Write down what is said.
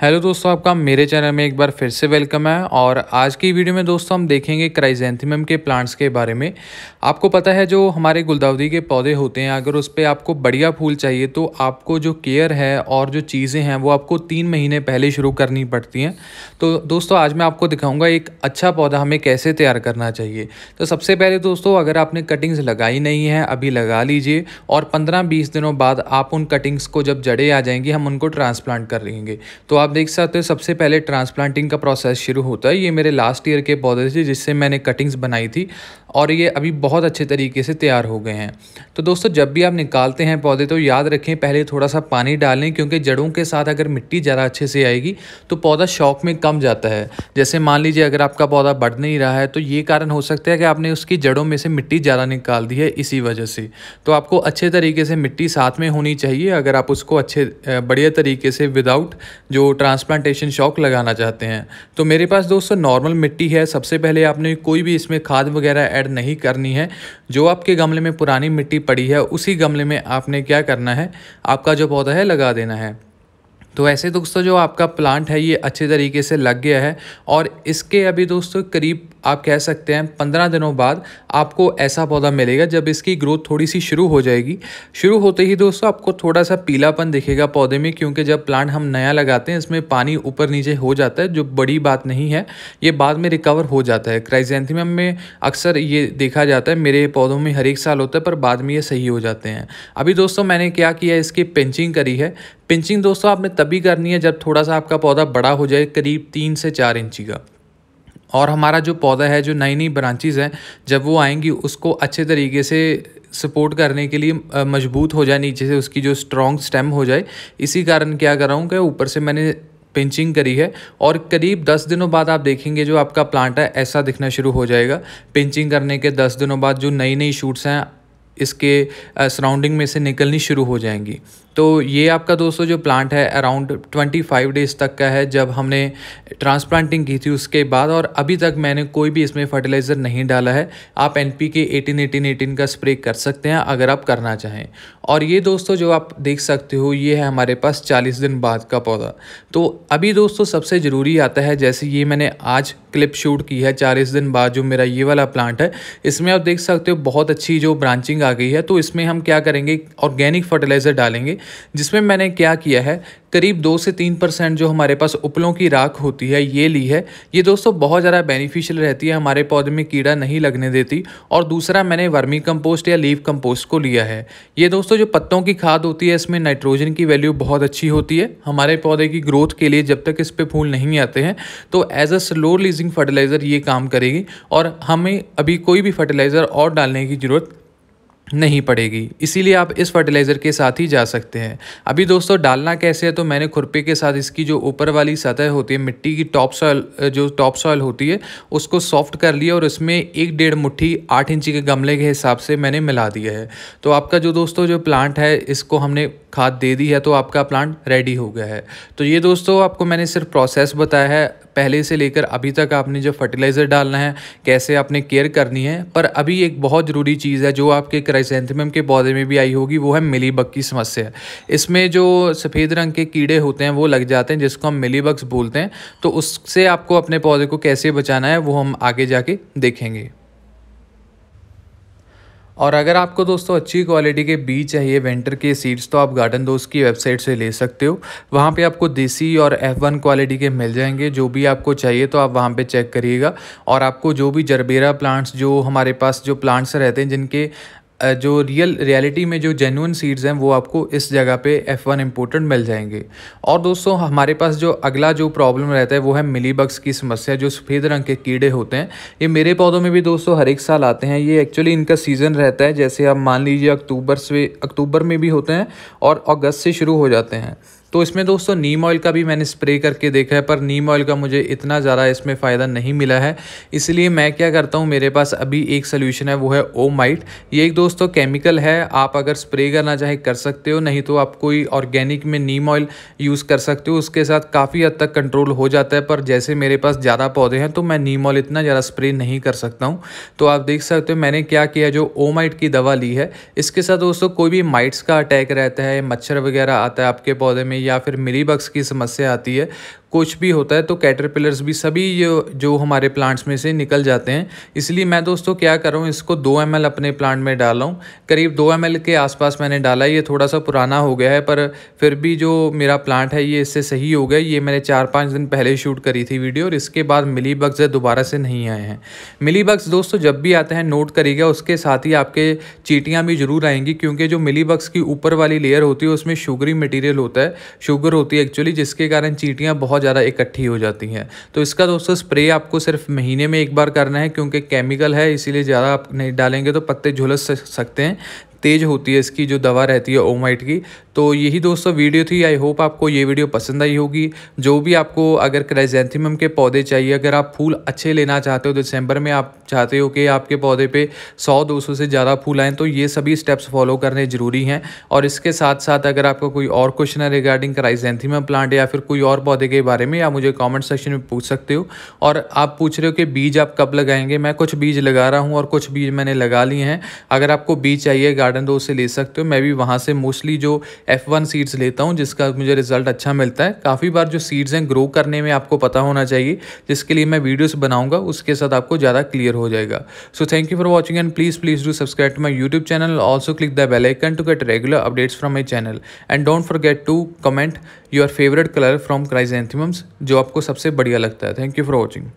hello दोस्तों आपका मेरे चैनल में एक बार फिर से वेलकम है और आज की वीडियो में दोस्तों हम देखेंगे क्राइजेंथीमम के प्लांट्स के बारे में आपको पता है जो हमारे गुलदावरी के पौधे होते हैं अगर उस पर आपको बढ़िया फूल चाहिए तो आपको जो केयर है और जो चीज़ें हैं वो आपको तीन महीने पहले शुरू करनी पड़ती हैं तो दोस्तों आज मैं आपको दिखाऊँगा एक अच्छा पौधा हमें कैसे तैयार करना चाहिए तो सबसे पहले दोस्तों अगर आपने कटिंग्स लगाई नहीं है अभी लगा लीजिए और पंद्रह बीस दिनों बाद आप उन कटिंग्स को जब जड़े आ जाएंगी हम उनको ट्रांसप्लांट कर लेंगे तो आप देख सकते हो सबसे पहले ट्रांसप्लांटिंग का प्रोसेस शुरू होता है ये मेरे लास्ट ईयर के पौधे थे जिससे मैंने कटिंग्स बनाई थी और ये अभी बहुत अच्छे तरीके से तैयार हो गए हैं तो दोस्तों जब भी आप निकालते हैं पौधे तो याद रखें पहले थोड़ा सा पानी डालें क्योंकि जड़ों के साथ अगर मिट्टी ज़रा अच्छे से आएगी तो पौधा शौक में कम जाता है जैसे मान लीजिए अगर आपका पौधा बढ़ नहीं रहा है तो ये कारण हो सकता है कि आपने उसकी जड़ों में से मिट्टी ज़्यादा निकाल दी है इसी वजह से तो आपको अच्छे तरीके से मिट्टी साथ में होनी चाहिए अगर आप उसको अच्छे बढ़िया तरीके से विदाउट जो ट्रांसप्लांटेशन शौक लगाना चाहते हैं तो मेरे पास दोस्तों नॉर्मल मिट्टी है सबसे पहले आपने कोई भी इसमें खाद वगैरह ऐड नहीं करनी है जो आपके गमले में पुरानी मिट्टी पड़ी है उसी गमले में आपने क्या करना है आपका जो पौधा है लगा देना है तो ऐसे दोस्तों जो आपका प्लांट है ये अच्छे तरीके से लग गया है और इसके अभी दोस्तों करीब आप कह सकते हैं पंद्रह दिनों बाद आपको ऐसा पौधा मिलेगा जब इसकी ग्रोथ थोड़ी सी शुरू हो जाएगी शुरू होते ही दोस्तों आपको थोड़ा सा पीलापन दिखेगा पौधे में क्योंकि जब प्लांट हम नया लगाते हैं इसमें पानी ऊपर नीचे हो जाता है जो बड़ी बात नहीं है ये बाद में रिकवर हो जाता है क्राइजेंथीम में अक्सर ये देखा जाता है मेरे पौधों में हर एक साल होता है पर बाद में ये सही हो जाते हैं अभी दोस्तों मैंने क्या किया इसकी पेंचिंग करी है पिंचिंग दोस्तों आपने तभी करनी है जब थोड़ा सा आपका पौधा बड़ा हो जाए करीब तीन से चार इंची का और हमारा जो पौधा है जो नई नई ब्रांचेज हैं जब वो आएंगी उसको अच्छे तरीके से सपोर्ट करने के लिए मजबूत हो जाए नीचे से उसकी जो स्ट्रॉन्ग स्टेम हो जाए इसी कारण क्या कर रहा हूँ कि ऊपर से मैंने पिंचिंग करी है और करीब दस दिनों बाद आप देखेंगे जो आपका प्लांट है ऐसा दिखना शुरू हो जाएगा पिंचिंग करने के दस दिनों बाद जो नई नई शूट्स हैं इसके सराउंडिंग में से निकलनी शुरू हो जाएंगी तो ये आपका दोस्तों जो प्लांट है अराउंड 25 डेज़ तक का है जब हमने ट्रांसप्लांटिंग की थी उसके बाद और अभी तक मैंने कोई भी इसमें फर्टिलाइज़र नहीं डाला है आप N P K eighteen eighteen eighteen का स्प्रे कर सकते हैं अगर आप करना चाहें और ये दोस्तों जो आप देख सकते हो ये है हमारे पास चालीस दिन बाद का पौधा तो अभी दोस्तों सबसे ज़रूरी आता है जैसे ये मैंने आज क्लिप शूट की है चालीस दिन बाद जो मेरा ये वाला प्लांट है इसमें आप देख सकते हो बहुत अच्छी जो ब्रांचिंग आ गई है तो इसमें हम क्या करेंगे ऑर्गेनिक फर्टिलाइज़र डालेंगे जिसमें मैंने क्या किया है करीब दो से तीन परसेंट जो हमारे पास उपलों की राख होती है ये ली है ये दोस्तों बहुत ज़्यादा बेनिफिशियल रहती है हमारे पौधे में कीड़ा नहीं लगने देती और दूसरा मैंने वर्मी कंपोस्ट या लीव कंपोस्ट को लिया है ये दोस्तों जो पत्तों की खाद होती है इसमें नाइट्रोजन की वैल्यू बहुत अच्छी होती है हमारे पौधे की ग्रोथ के लिए जब तक इस पर फूल नहीं आते हैं तो as a slow releasing fertilizer ये काम करेगी और हमें अभी कोई भी फर्टिलाइज़र और डालने की ज़रूरत नहीं पड़ेगी इसीलिए आप इस फर्टिलाइज़र के साथ ही जा सकते हैं अभी दोस्तों डालना कैसे है तो मैंने खुरपे के साथ इसकी जो ऊपर वाली सतह होती है मिट्टी की टॉप सॉयल जो टॉप सॉयल होती है उसको सॉफ्ट कर लिया और इसमें एक डेढ़ मुट्ठी आठ इंची के गमले के हिसाब से मैंने मिला दिया है तो आपका जो दोस्तों जो प्लांट है इसको हमने खाद दे दी है तो आपका प्लांट रेडी हो गया है तो ये दोस्तों आपको मैंने सिर्फ प्रोसेस बताया है पहले से लेकर अभी तक आपने जो फर्टिलाइज़र डालना है कैसे आपने केयर करनी है पर अभी एक बहुत ज़रूरी चीज़ है जो आपके क्राइसेंथम के पौधे में भी आई होगी वो है मिलीबग की समस्या इसमें जो सफ़ेद रंग के कीड़े होते हैं वो लग जाते हैं जिसको हम मिली बोलते हैं तो उससे आपको अपने पौधे को कैसे बचाना है वो हम आगे जाके देखेंगे और अगर आपको दोस्तों अच्छी क्वालिटी के बीज चाहिए वेंटर के सीड्स तो आप गार्डन दोस्त की वेबसाइट से ले सकते हो वहाँ पे आपको देसी और एफ़ वन क्वालिटी के मिल जाएंगे जो भी आपको चाहिए तो आप वहाँ पे चेक करिएगा और आपको जो भी जरबेरा प्लांट्स जो हमारे पास जो प्लांट्स रहते हैं जिनके जो रियल रियलिटी में जो जेन्यून सीड्स हैं वो आपको इस जगह पे एफ़ वन इम्पोर्टेंट मिल जाएंगे और दोस्तों हमारे पास जो अगला जो प्रॉब्लम रहता है वो है मिली बग्स की समस्या जो सफ़ेद रंग के कीड़े होते हैं ये मेरे पौधों में भी दोस्तों हर एक साल आते हैं ये एक्चुअली इनका सीज़न रहता है जैसे आप मान लीजिए अक्टूबर से अक्टूबर में भी होते हैं और अगस्त से शुरू हो जाते हैं तो इसमें दोस्तों नीम ऑयल का भी मैंने स्प्रे करके देखा है पर नीम ऑयल का मुझे इतना ज़्यादा इसमें फ़ायदा नहीं मिला है इसलिए मैं क्या करता हूँ मेरे पास अभी एक सोल्यूशन है वो है ओमाइट ये एक दोस्तों केमिकल है आप अगर स्प्रे करना चाहे कर सकते हो नहीं तो आप कोई ऑर्गेनिक में नीम ऑयल यूज़ कर सकते हो उसके साथ काफ़ी हद तक कंट्रोल हो जाता है पर जैसे मेरे पास ज़्यादा पौधे हैं तो मैं नीम ऑयल इतना ज़्यादा स्प्रे नहीं कर सकता हूँ तो आप देख सकते हो मैंने क्या किया जो ओमाइट की दवा ली है इसके साथ दोस्तों कोई भी माइट्स का अटैक रहता है मच्छर वगैरह आता है आपके पौधे में या फिर मिली बग्स की समस्या आती है कुछ भी होता है तो कैटरपिलर्स भी सभी जो, जो हमारे प्लांट्स में से निकल जाते हैं इसलिए मैं दोस्तों क्या कर रहा हूँ इसको दो एम अपने प्लांट में डाला हूँ करीब दो एम के आसपास मैंने डाला ये थोड़ा सा पुराना हो गया है पर फिर भी जो मेरा प्लांट है ये इससे सही हो गया ये मैंने चार पाँच दिन पहले शूट करी थी वीडियो और इसके बाद मिली बग्स दोबारा से नहीं आए हैं मिली बग्स दोस्तों जब भी आते हैं नोट करिएगा उसके साथ ही आपके चीटियाँ भी ज़रूर आएंगी क्योंकि जो मिली बग्स की ऊपर वाली लेयर होती है उसमें शुगरी मटीरियल होता है शुगर होती है एक्चुअली जिसके कारण चीटियाँ बहुत ज़्यादा इकट्ठी हो जाती हैं तो इसका दोस्तों स्प्रे आपको सिर्फ महीने में एक बार करना है क्योंकि केमिकल है इसीलिए ज़्यादा आप नहीं डालेंगे तो पत्ते झुलस सकते हैं तेज़ होती है इसकी जो दवा रहती है ओमाइट की तो यही दोस्तों वीडियो थी आई होप आपको ये वीडियो पसंद आई होगी जो भी आपको अगर क्राइजेंथिमम के पौधे चाहिए अगर आप फूल अच्छे लेना चाहते हो दिसंबर में आप चाहते हो कि आपके पौधे पे 100-200 से ज़्यादा फूल आएँ तो ये सभी स्टेप्स फॉलो करने ज़रूरी हैं और इसके साथ साथ अगर आपका कोई और क्वेश्चन है रिगार्डिंग क्राइजेंथिमम प्लांट या फिर कोई और पौधे के बारे में आप मुझे कॉमेंट सेक्शन में पूछ सकते हो और आप पूछ रहे हो कि बीज आप कब लगाएंगे मैं कुछ बीज लगा रहा हूँ और कुछ बीज मैंने लगा लिए हैं अगर आपको बीज चाहिए गार्डन दो से ले सकते हो मैं भी वहाँ से मोस्टली जो एफ वन सीड्स लेता हूँ जिसका मुझे रिजल्ट अच्छा मिलता है काफ़ी बार जो सीड्स हैं ग्रो करने में आपको पता होना चाहिए जिसके लिए मैं वीडियोस बनाऊँगा उसके साथ आपको ज़्यादा क्लियर हो जाएगा so thank you for watching and please please do subscribe to my YouTube channel also click the bell icon to get regular updates from my channel and don't forget to comment your favourite colour from chrysanthemums जो आपको सबसे बढ़िया लगता है thank you for watching